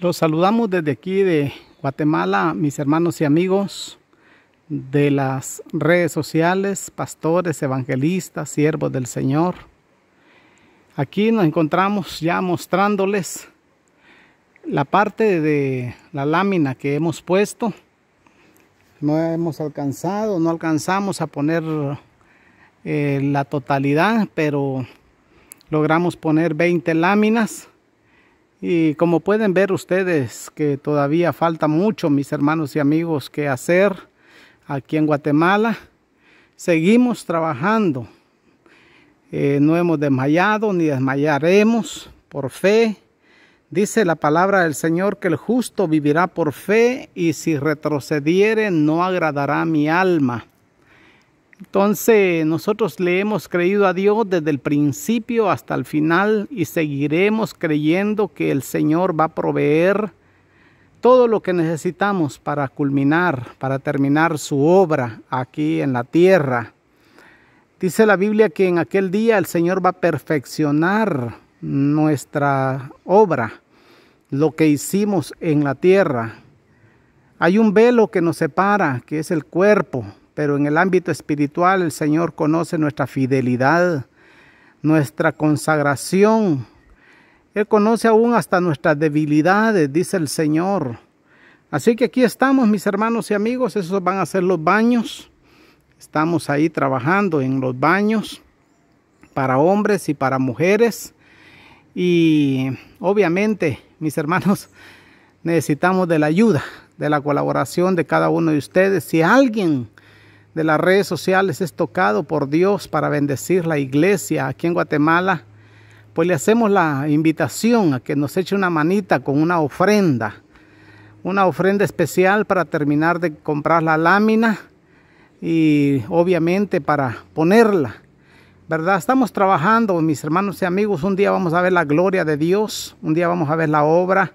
Los saludamos desde aquí de Guatemala, mis hermanos y amigos de las redes sociales, pastores, evangelistas, siervos del Señor. Aquí nos encontramos ya mostrándoles la parte de la lámina que hemos puesto. No hemos alcanzado, no alcanzamos a poner eh, la totalidad, pero logramos poner 20 láminas y como pueden ver ustedes que todavía falta mucho, mis hermanos y amigos, que hacer aquí en Guatemala. Seguimos trabajando. Eh, no hemos desmayado ni desmayaremos por fe. Dice la palabra del Señor que el justo vivirá por fe y si retrocediere no agradará mi alma. Entonces nosotros le hemos creído a Dios desde el principio hasta el final y seguiremos creyendo que el Señor va a proveer todo lo que necesitamos para culminar, para terminar su obra aquí en la tierra. Dice la Biblia que en aquel día el Señor va a perfeccionar nuestra obra, lo que hicimos en la tierra. Hay un velo que nos separa, que es el cuerpo, pero en el ámbito espiritual el Señor conoce nuestra fidelidad, nuestra consagración. Él conoce aún hasta nuestras debilidades, dice el Señor. Así que aquí estamos, mis hermanos y amigos, esos van a ser los baños. Estamos ahí trabajando en los baños para hombres y para mujeres. Y obviamente, mis hermanos, necesitamos de la ayuda, de la colaboración de cada uno de ustedes. Si alguien de las redes sociales es tocado por Dios para bendecir la iglesia aquí en Guatemala, pues le hacemos la invitación a que nos eche una manita con una ofrenda, una ofrenda especial para terminar de comprar la lámina y obviamente para ponerla. ¿Verdad? Estamos trabajando, mis hermanos y amigos, un día vamos a ver la gloria de Dios, un día vamos a ver la obra,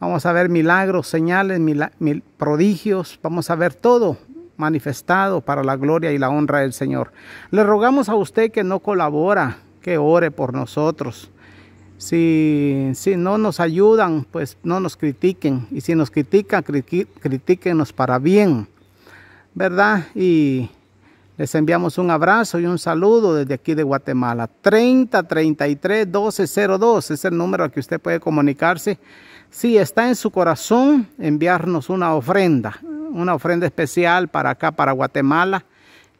vamos a ver milagros, señales, mil, prodigios, vamos a ver todo manifestado para la gloria y la honra del Señor. Le rogamos a usted que no colabora, que ore por nosotros. Si, si no nos ayudan, pues no nos critiquen. Y si nos critican, critiquenos para bien. ¿Verdad? Y les enviamos un abrazo y un saludo desde aquí de Guatemala. 3033 1202 es el número al que usted puede comunicarse. Si está en su corazón, enviarnos una ofrenda una ofrenda especial para acá, para Guatemala,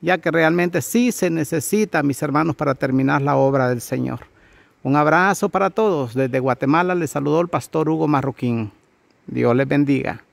ya que realmente sí se necesita, mis hermanos, para terminar la obra del Señor. Un abrazo para todos. Desde Guatemala les saludó el pastor Hugo Marroquín. Dios les bendiga.